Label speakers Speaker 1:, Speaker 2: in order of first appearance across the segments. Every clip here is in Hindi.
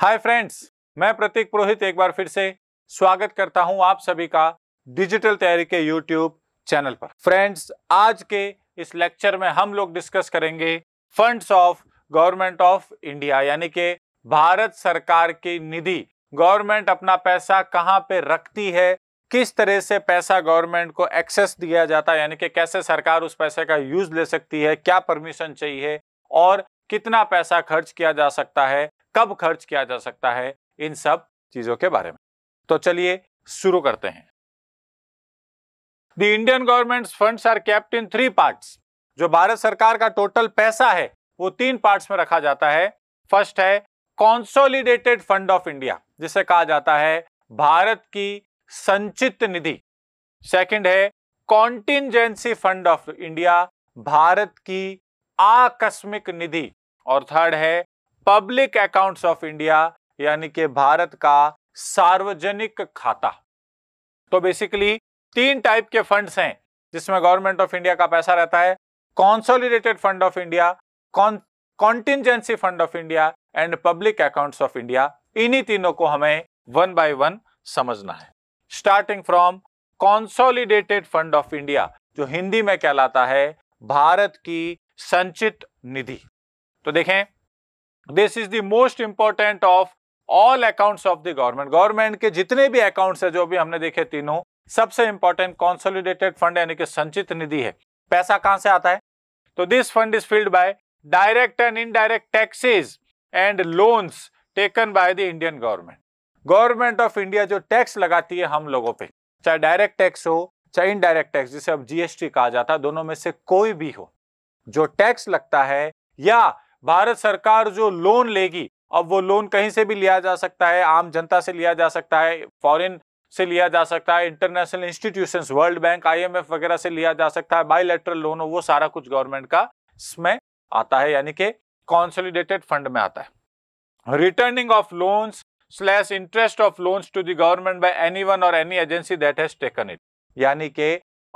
Speaker 1: हाय फ्रेंड्स मैं प्रतीक पुरोहित एक बार फिर से स्वागत करता हूं आप सभी का डिजिटल तैयारी के यूट्यूब चैनल पर फ्रेंड्स आज के इस लेक्चर में हम लोग डिस्कस करेंगे funds of government of India यानी कि भारत सरकार की निधि गवर्नमेंट अपना पैसा कहाँ पे रखती है किस तरह से पैसा गवर्नमेंट को एक्सेस दिया जाता है यानी कि कैसे सरकार उस पैसे का यूज ले सकती है क्या परमिशन चाहिए और कितना पैसा खर्च किया जा सकता है कब खर्च किया जा सकता है इन सब चीजों के बारे में तो चलिए शुरू करते हैं the Indian government fund are kept in three part जो भारत सरकार का टोटल पैसा है वो तीन पार्ट में रखा जाता है फर्स्ट है कॉन्सोलिडेटेड फंड ऑफ इंडिया जिसे कहा जाता है भारत की संचित निधि सेकंड है contingency fund of India Bharat की आकस्मिक निधि और थर्ड है पब्लिक अकाउंट्स ऑफ इंडिया यानी कि भारत का सार्वजनिक खाता तो बेसिकली तीन टाइप के फंड्स हैं जिसमें गवर्नमेंट ऑफ इंडिया का पैसा रहता है consolidated fund of India contingency fund of India and public accounts of India इन्हीं तीनों को हमें वन बाय वन समझना है starting from consolidated fund of India जो हिंदी में कहलाता है भारत की संचित निधि तो देखें this is the most important of all accounts of the government government के जितने भी अकाउंट्स है जो भी हमने देखे तीनों सबसे इंपॉर्टेंट कॉन्सोलिडेटेड फंड यानी कि संचित निधि है पैसा कहां से आता है तो this fund is filled by direct and indirect taxes and loans taken by the Indian government government of India जो टैक्स लगाती है हम लोगों पे चाहे डायरेक्ट टैक्स हो चाहे इनडायरेक्ट टैक्स जिसे अब जीएसटी कहा जाता है दोनों में से कोई भी हो जो टैक्स लगता है या भारत सरकार जो लोन लेगी अब वो लोन कहीं से भी लिया जा सकता है आम जनता से लिया जा सकता है फॉरेन से लिया जा सकता है international institution world bank IMF वगैरह से लिया जा सकता है बायोलेटरल लोन वो सारा कुछ गवर्नमेंट का इसमें आता है यानी कि कॉन्सोलिडेटेड फंड में आता है returning of loans slash interest of loans to the government by any one और any agency that has taken it यानी कि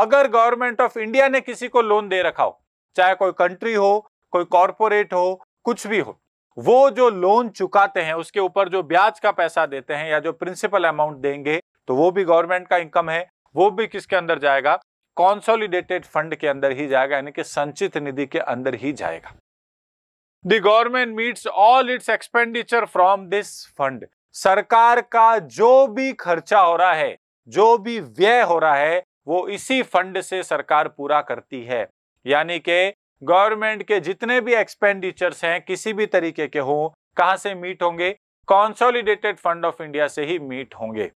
Speaker 1: अगर गवर्नमेंट ऑफ इंडिया ने किसी को लोन दे रखा हो चाहे कोई कंट्री हो कोई कॉरपोरेट हो कुछ भी हो वो जो लोन चुकाते हैं उसके ऊपर जो ब्याज का पैसा देते हैं या जो प्रिंसिपल अमाउंट देंगे तो वो भी गवर्नमेंट का इनकम है वो भी किसके अंदर जाएगा कॉन्सोलिडेटेड फंड के अंदर ही जाएगा यानी कि संचित निधि के अंदर ही जाएगा the government meets all its expenditure from this fund सरकार का जो भी खर्चा हो रहा है जो भी व्यय हो रहा है वो इसी फंड से सरकार पूरा करती है यानी के गवर्नमेंट के जितने भी एक्सपेंडिचर्स हैं किसी भी तरीके के हों कहा से मीट होंगे कॉन्सोलिडेटेड फंड ऑफ इंडिया से ही मीट होंगे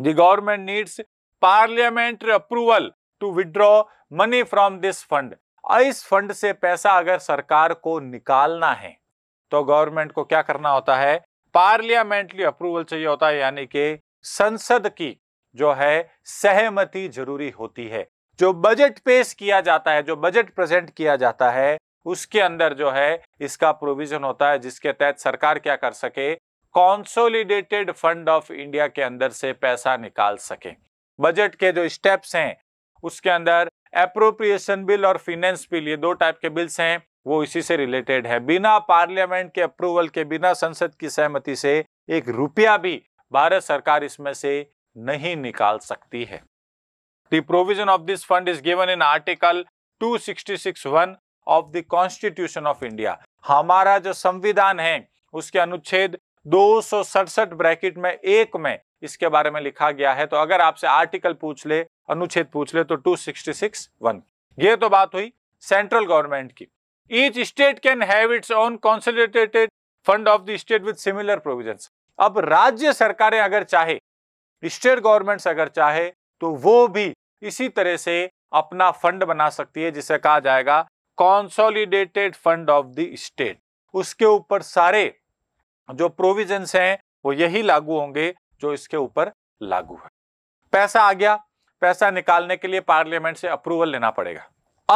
Speaker 1: the government needs parliamentary approval to withdraw money from this fund इस फंड से पैसा अगर सरकार को निकालना है तो गवर्नमेंट को क्या करना होता है पार्लियामेंट्री अप्रूवल चाहिए होता है यानी कि संसद की जो है सहमति जरूरी होती है जो बजट पेश किया जाता है जो बजट प्रेजेंट किया जाता है उसके अंदर जो है इसका प्रोविजन होता है जिसके तहत सरकार क्या कर सके कॉन्सोलिडेटेड फंड ऑफ इंडिया के अंदर से पैसा निकाल सके बजट के जो स्टेप्स हैं उसके अंदर अप्रोप्रिएशन बिल और फिनेंस बिल ये दो टाइप के बिल्स हैं वो इसी से रिलेटेड है बिना पार्लियामेंट के अप्रूवल के बिना संसद की सहमति से एक रुपया भी भारत सरकार इसमें से नहीं निकाल सकती है The provision of this fund is given in Article 266.1 of the Constitution of India. हमारा जो संविधान है उसके अनुच्छेद दो ब्रैकेट में एक में इसके बारे में लिखा गया है तो अगर आपसे आर्टिकल पूछ ले अनुच्छेद पूछ ले तो टू सिक्सटी वन ये तो बात हुई सेंट्रल गवर्नमेंट की each state can have its own consolidated fund of the state with similar provision अब राज्य सरकारें अगर चाहे स्टेट गवर्नमेंट्स अगर चाहे तो वो भी इसी तरह से अपना फंड बना सकती है जिसे कहा जाएगा consolidated fund of the state उसके ऊपर सारे जो प्रोविजंस हैं वो यही लागू होंगे जो इसके ऊपर लागू है पैसा आ गया पैसा निकालने के लिए पार्लियामेंट से अप्रूवल लेना पड़ेगा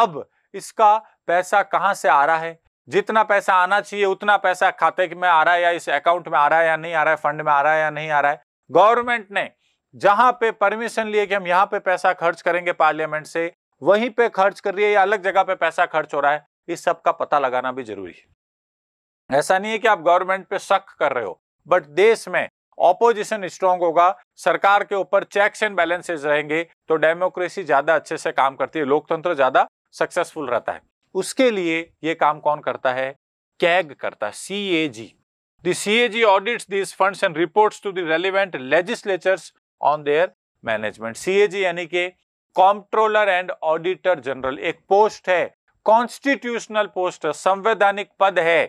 Speaker 1: अब इसका पैसा कहां से आ रहा है जितना पैसा आना चाहिए उतना पैसा खाते में आ रहा है या इस अकाउंट में आ रहा है या नहीं आ रहा है फंड में आ रहा है या नहीं आ रहा है गवर्नमेंट ने जहां पे परमिशन लिए कि हम यहां पे पैसा खर्च करेंगे पार्लियामेंट से वहीं पे खर्च कर रही है या अलग जगह पे पैसा खर्च हो रहा है इस सब का पता लगाना भी जरूरी है ऐसा नहीं है कि आप गवर्नमेंट पे शक कर रहे हो बट देश में ऑपोजिशन स्ट्रांग होगा सरकार के ऊपर चेक्स एंड बैलेंसेज रहेंगे तो डेमोक्रेसी ज्यादा अच्छे से काम करती है लोकतंत्र ज्यादा सक्सेसफुल रहता है उसके लिए ये काम कौन करता है कैग करता है C A G C A G these these fund report to the relevant legislatures on their management CAG यानी कि कॉम्प्ट्रोलर एंड ऑडिटर जनरल एक पोस्ट है कॉन्स्टिट्यूशनल पोस्ट संवैधानिक पद है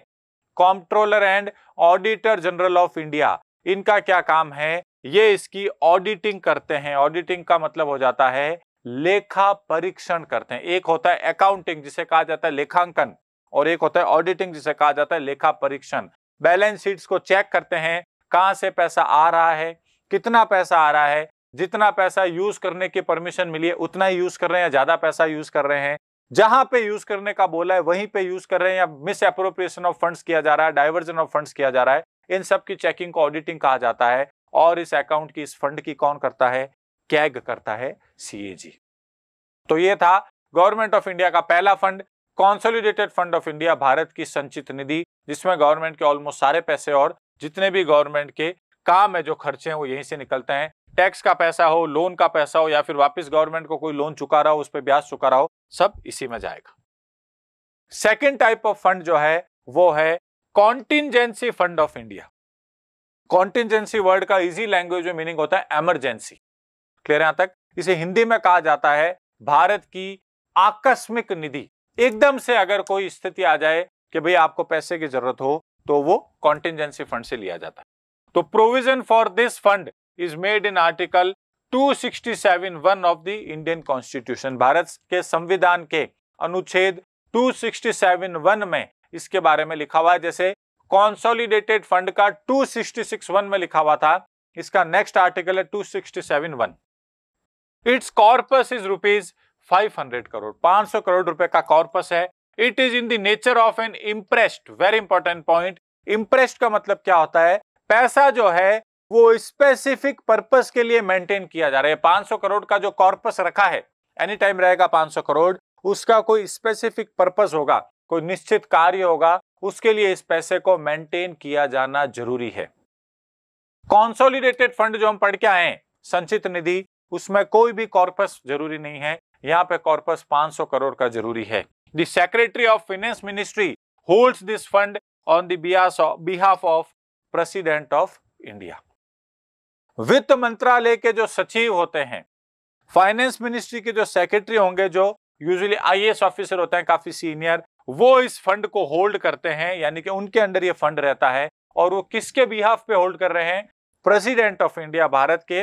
Speaker 1: comptroller and auditor general of India इनका क्या काम है ये इसकी ऑडिटिंग करते हैं ऑडिटिंग का मतलब हो जाता है लेखा परीक्षण करते हैं एक होता है अकाउंटिंग जिसे कहा जाता है लेखांकन और एक होता है ऑडिटिंग जिसे कहा जाता है लेखा परीक्षण बैलेंस शीट्स को चेक करते हैं कहां से पैसा आ रहा है कितना पैसा आ रहा है जितना पैसा यूज करने की परमिशन मिली है उतना ही यूज कर रहे हैं या ज्यादा पैसा यूज कर रहे हैं जहां पे यूज करने का बोला है वहीं पे यूज कर रहे हैं या मिस अप्रोप्रिएशन ऑफ फंड्स किया जा रहा है डाइवर्जन ऑफ फंड्स किया जा रहा है इन सब की चेकिंग को ऑडिटिंग कहा जाता है और इस अकाउंट की इस फंड की कौन करता है कैग करता है सीएजी तो ये था गवर्नमेंट ऑफ इंडिया का पहला fund consolidated fund of India Bharat की संचित निधि जिसमें गवर्नमेंट के ऑलमोस्ट सारे पैसे और जितने भी गवर्नमेंट के काम है जो खर्चे हैं वो यहीं से निकलते हैं टैक्स का पैसा हो लोन का पैसा हो या फिर वापस गवर्नमेंट को कोई लोन चुका रहा हो उस पर ब्याज चुका रहा हो सब इसी में जाएगा सेकेंड टाइप ऑफ फंड जो है वो है contingency fund of India contingency word का इजी लैंग्वेज में मीनिंग होता है एमरजेंसी क्लियर यहां तक इसे हिंदी में कहा जाता है भारत की आकस्मिक निधि एकदम से अगर कोई स्थिति आ जाए कि भाई आपको पैसे की जरूरत हो तो वो कॉन्टिजेंसी फंड से लिया जाता है तो provision for this fund is made in article one of the Indian constitution Bharat के संविधान के अनुच्छेद वन में इसके बारे में लिखा हुआ है जैसे कॉन्सोलिडेटेड फंड का वन में लिखा हुआ था इसका नेक्स्ट आर्टिकल है sixty one it's corpus is rupees 500 crore 500 crore रुपए का कॉर्पस है it is in the nature of an imprest very important point imprest का मतलब क्या होता है पैसा जो है वो स्पेसिफिक पर्पस के लिए मेंटेन किया जा रहा है 500 करोड़ का जो कॉर्पस रखा है एनी टाइम रहेगा सौ करोड़ उसका कोई स्पेसिफिक पर्पस होगा कोई निश्चित कार्य होगा उसके लिए इस पैसे को मेंटेन किया जाना जरूरी है कॉन्सोलिडेटेड फंड जो हम पढ़ के आए संचित निधि उसमें कोई भी कॉर्पस जरूरी नहीं है यहाँ पे कॉर्पस 500 करोड़ का जरूरी है the secretary of finance ministry holds this fund on behalf behalf of president of India वित्त मंत्रालय के जो सचिव होते हैं फाइनेंस मिनिस्ट्री के जो सेक्रेटरी होंगे जो यूजुअली आईएएस ऑफिसर होते हैं काफी सीनियर वो इस फंड को होल्ड करते हैं यानी कि उनके अंडर ये फंड रहता है और वो किसके बिहाफ पे होल्ड कर रहे हैं प्रेसिडेंट ऑफ इंडिया भारत के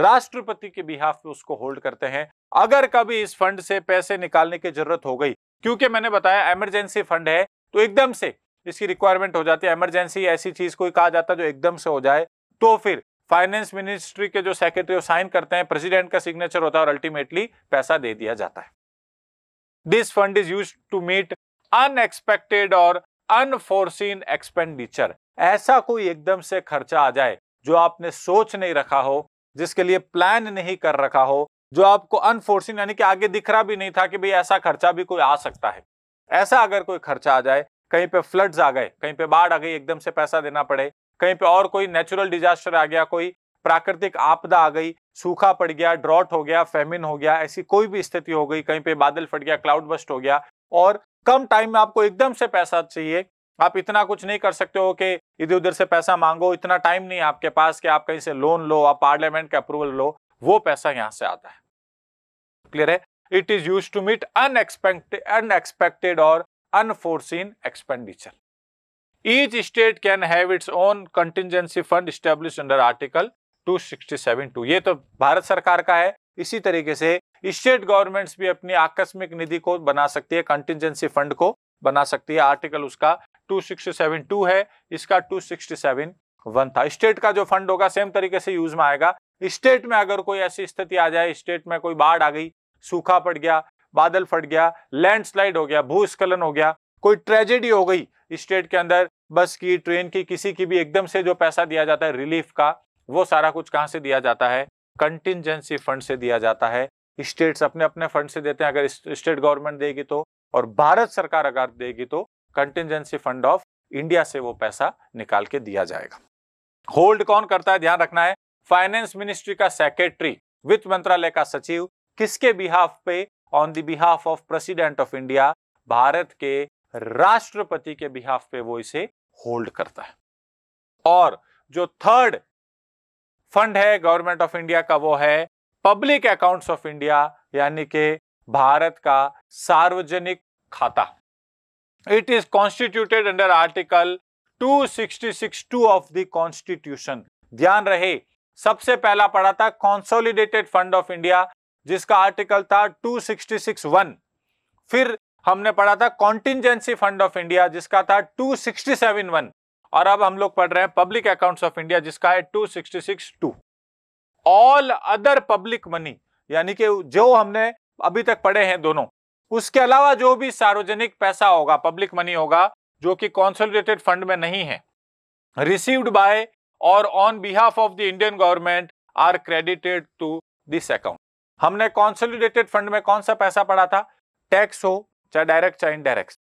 Speaker 1: राष्ट्रपति के बिहाफ पे उसको होल्ड करते हैं अगर कभी इस फंड से पैसे निकालने की जरूरत हो गई क्योंकि मैंने बताया इमरजेंसी फंड है तो एकदम से इसकी रिक्वायरमेंट हो जाती है एमरजेंसी ऐसी चीज कोई कहा जाता है जो एकदम से हो जाए तो फिर फाइनेंस मिनिस्ट्री के जो सेक्रेटरी वो साइन करते हैं प्रेसिडेंट का सिग्नेचर होता है और अल्टीमेटली पैसा दे दिया जाता है this fund is use to meet unexpected और अनफोर्सिन एक्सपेंडिचर ऐसा कोई एकदम से खर्चा आ जाए जो आपने सोच नहीं रखा हो जिसके लिए प्लान नहीं कर रखा हो जो आपको अनफोर्सिन यानी कि आगे दिख रहा भी नहीं था कि भाई ऐसा खर्चा भी कोई आ सकता है ऐसा अगर कोई खर्चा आ जाए कहीं पे फ्लड्स आ गए कहीं पे बाढ़ आ गई एकदम से पैसा देना पड़े कहीं पे और कोई नेचुरल डिजास्टर आ गया कोई प्राकृतिक आपदा आ गई सूखा पड़ गया ड्रॉट हो गया फेमिन हो गया ऐसी कोई भी स्थिति हो गई कहीं पे बादल फट गया क्लाउड बस्ट हो गया और कम टाइम में आपको एकदम से पैसा चाहिए आप इतना कुछ नहीं कर सकते हो कि इधर उधर से पैसा मांगो इतना टाइम नहीं आपके पास कि आप कहीं से लोन लो आप पार्लियामेंट का अप्रूवल लो वो पैसा यहाँ से आता है क्लियर है it is use to meet unexpected unexpected और state can have its own contingency fund own under article two sixty seven 267.2. ये तो भारत सरकार का है इसी तरीके से स्टेट गवर्नमेंट्स भी अपनी आकस्मिक निधि को बना सकती है कंटिजेंसी फंड को बना सकती है आर्टिकल उसका 2672 है इसका 2671 था स्टेट का जो फंड होगा सेम तरीके से यूज में आएगा स्टेट में अगर कोई ऐसी स्थिति आ जाए स्टेट में कोई बाढ़ आ गई सूखा पड़ गया बादल फट गया लैंडस्लाइड हो गया भूस्खलन हो गया कोई ट्रेजेडी हो गई स्टेट के अंदर बस की ट्रेन की किसी की भी एकदम से जो पैसा दिया जाता है रिलीफ का वो सारा कुछ कहाँ से दिया जाता है कंटिजेंसी फंड से दिया जाता है स्टेट्स अपने अपने फंड से देते हैं अगर स्टेट गवर्नमेंट देगी तो और भारत सरकार अगर देगी तो कंटिजेंसी फंड ऑफ इंडिया से वो पैसा निकाल के दिया जाएगा होल्ड कौन करता है ध्यान रखना है फाइनेंस मिनिस्ट्री का सेक्रेटरी वित्त मंत्रालय का सचिव किसके बिहाफ पे on the behalf of president of India Bharat के राष्ट्रपति के बिहाफ पे वो इसे होल्ड करता है और जो थर्ड फंड है गवर्नमेंट ऑफ इंडिया का वो है पब्लिक अकाउंट्स ऑफ इंडिया यानी के भारत का सार्वजनिक खाता it is constituted under article 266.2 of the constitution ध्यान रहे सबसे पहला पढ़ा था कॉन्सोलिडेटेड फंड ऑफ इंडिया जिसका आर्टिकल था 266.1 फिर हमने पढ़ा था कॉन्टिजेंसी फंड ऑफ इंडिया जिसका था 267.1 और अब हम लोग पढ़ रहे हैं पब्लिक अकाउंट्स ऑफ इंडिया जिसका है 266.2 ऑल अदर पब्लिक मनी यानी कि जो हमने अभी तक पढ़े हैं दोनों उसके अलावा जो भी सार्वजनिक पैसा होगा पब्लिक मनी होगा जो कि कॉन्सोलिडेटेड फंड में नहीं है रिसीव्ड बाय और on behalf of the Indian government are credited to this account हमने कॉन्सोलिडेटेड फंड में कौन सा पैसा पड़ा था टैक्स हो चाहे डायरेक्ट चाहे इनडायरेक्ट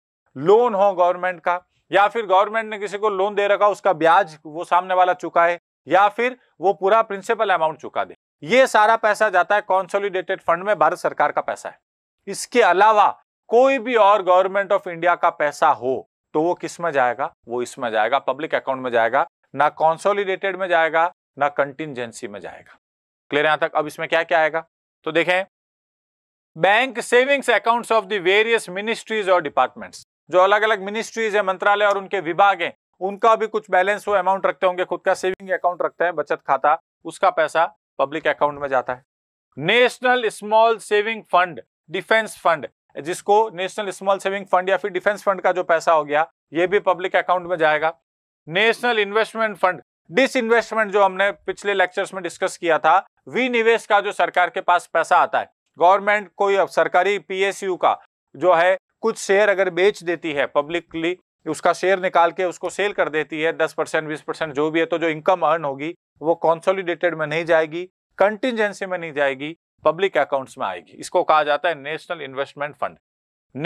Speaker 1: लोन हो गवर्नमेंट का या फिर गवर्नमेंट ने किसी को लोन दे रखा उसका ब्याज वो सामने वाला चुका है या फिर वो पूरा प्रिंसिपल अमाउंट चुका दे ये सारा पैसा जाता है कॉन्सोलिडेटेड फंड में भारत सरकार का पैसा है इसके अलावा कोई भी और गवर्नमेंट ऑफ इंडिया का पैसा हो तो वो किस में जाएगा वो इसमें जाएगा पब्लिक अकाउंट में जाएगा ना कॉन्सोलिडेटेड में जाएगा ना कंटिजेंसी में जाएगा क्लियर यहां तक अब इसमें क्या क्या आएगा तो देखें bank savings accounts of the various ministries और डिपार्टमेंट्स जो अलग अलग मिनिस्ट्रीज है मंत्रालय और उनके विभाग हैं उनका भी कुछ बैलेंस वो अमाउंट रखते होंगे खुद का सेविंग अकाउंट रखते हैं बचत खाता उसका पैसा पब्लिक अकाउंट में जाता है national small saving fund defence fund जिसको नेशनल स्मॉल सेविंग फंड या फिर डिफेंस फंड का जो पैसा हो गया ये भी पब्लिक अकाउंट में जाएगा नेशनल इन्वेस्टमेंट फंड डिसइन्वेस्टमेंट जो हमने पिछले लेक्चर्स में डिस्कस किया था विनिवेश का जो सरकार के पास पैसा आता है गवर्नमेंट कोई सरकारी पीएसयू का जो है कुछ शेयर अगर बेच देती है पब्लिकली उसका शेयर निकाल के उसको सेल कर देती है दस परसेंट बीस परसेंट जो भी है तो जो इनकम अर्न होगी वो कॉन्सोलिडेटेड में नहीं जाएगी कंटिजेंसी में नहीं जाएगी पब्लिक अकाउंट्स में आएगी इसको कहा जाता है national investment fund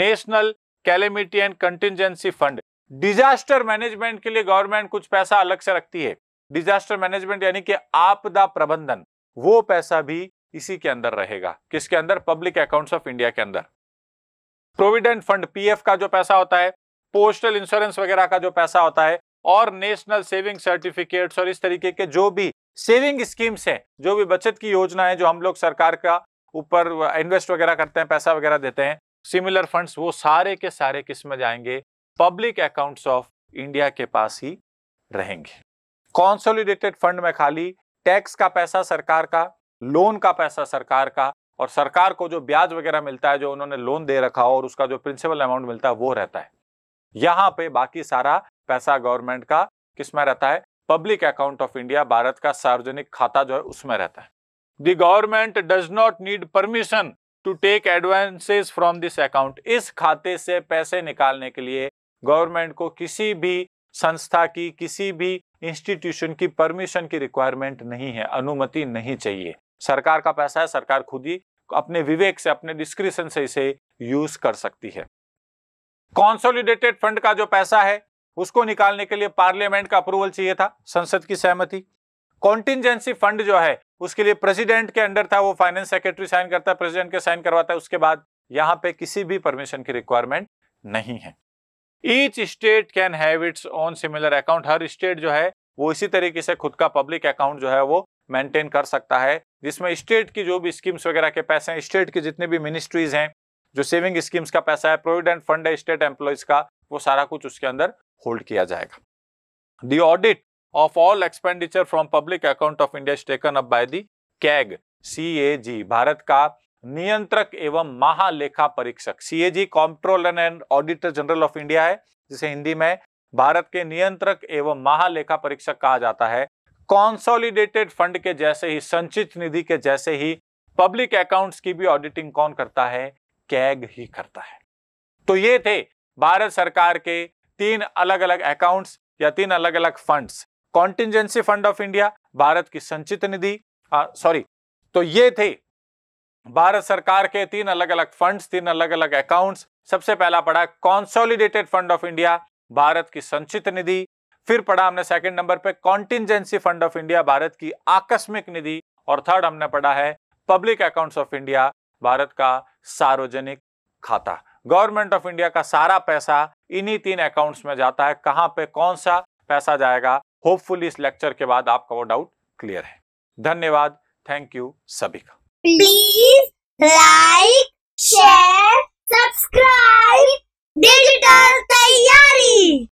Speaker 1: national calamity and contingency fund disaster management के लिए गवर्नमेंट कुछ पैसा अलग से रखती है डिजास्टर मैनेजमेंट यानी कि आपदा प्रबंधन वो पैसा भी इसी के अंदर रहेगा किसके अंदर पब्लिक अकाउंट्स ऑफ इंडिया के अंदर प्रोविडेंट फंड पीएफ का जो पैसा होता है पोस्टल इंश्योरेंस वगैरह का जो पैसा होता है और नेशनल सेविंग सर्टिफिकेट्स और इस तरीके के जो भी सेविंग स्कीम्स हैं जो भी बचत की योजना है जो हम लोग सरकार का ऊपर इन्वेस्ट वगैरह करते हैं पैसा वगैरह देते हैं सिमिलर फंड्स वो सारे के सारे किस्म जाएंगे पब्लिक अकाउंट्स ऑफ इंडिया के पास ही रहेंगे कॉन्सोलिडेटेड फंड में खाली टैक्स का पैसा सरकार का लोन का पैसा सरकार का और सरकार को जो ब्याज वगैरह मिलता है जो उन्होंने लोन दे रखा हो और उसका जो प्रिंसिपल अमाउंट मिलता है वो रहता है यहाँ पे बाकी सारा पैसा गवर्नमेंट का किसमें रहता है public account of India Bharat का सार्वजनिक खाता जो है उसमें रहता है the government does not need permission to take advances from this account इस खाते से पैसे निकालने के लिए गवर्नमेंट को किसी भी संस्था की किसी भी इंस्टीट्यूशन की परमिशन की रिक्वायरमेंट नहीं है अनुमति नहीं चाहिए सरकार का पैसा है सरकार खुद ही अपने विवेक से अपने डिस्क्रिप्शन से इसे यूज कर सकती है कॉन्सोलिडेटेड फंड का जो पैसा है उसको निकालने के लिए पार्लियामेंट का अप्रूवल चाहिए था संसद की सहमति कॉन्टिजेंसी फंड जो है उसके लिए प्रेसिडेंट के अंडर था वो फाइनेंस सेक्रेटरी साइन करता है प्रेसिडेंट के साइन करवाता है उसके बाद यहां पे किसी भी परमिशन की रिक्वायरमेंट नहीं है each state can have its own similar account हर स्टेट जो है वो इसी तरीके से खुद का पब्लिक अकाउंट जो है वो मेंटेन कर सकता है जिसमें स्टेट की जो भी स्कीम्स वगैरह के पैसे हैं स्टेट की जितनी भी मिनिस्ट्रीज हैं जो सेविंग स्कीम्स का पैसा है प्रोविडेंट फंड है स्टेट एम्प्लॉयज का वो सारा कुछ उसके अंदर होल्ड किया जाएगा the audit of all expenditure from public account of India is taken up by the CAG C A G Bharat का नियंत्रक एवं महालेखा परीक्षक CAG comptroller and auditor general of India है जिसे हिंदी में भारत के नियंत्रक एवं महालेखा परीक्षक कहा जाता है कॉन्सोलिडेटेड फंड के जैसे ही संचित निधि के जैसे ही पब्लिक अकाउंट्स की भी ऑडिटिंग कौन करता है कैग ही करता है तो ये थे भारत सरकार के तीन अलग अलग अकाउंट्स या तीन अलग अलग funds contingency fund of India Bharat की संचित निधि सॉरी तो ये थे भारत सरकार के तीन अलग अलग फंड्स तीन अलग अलग अकाउंट्स सबसे पहला पढ़ा consolidated fund of India Bharat की संचित निधि फिर पढ़ा हमने सेकंड नंबर पे contingency fund of India Bharat की आकस्मिक निधि और थर्ड हमने पढ़ा है public accounts of India Bharat का सार्वजनिक खाता गवर्नमेंट ऑफ इंडिया का सारा पैसा इन्हीं तीन अकाउंट्स में जाता है कहाँ पे कौन सा पैसा जाएगा होपफुली इस लेक्चर के बाद आपका वो डाउट क्लियर है धन्यवाद थैंक यू सभी का please like share subscribe digital तैयारी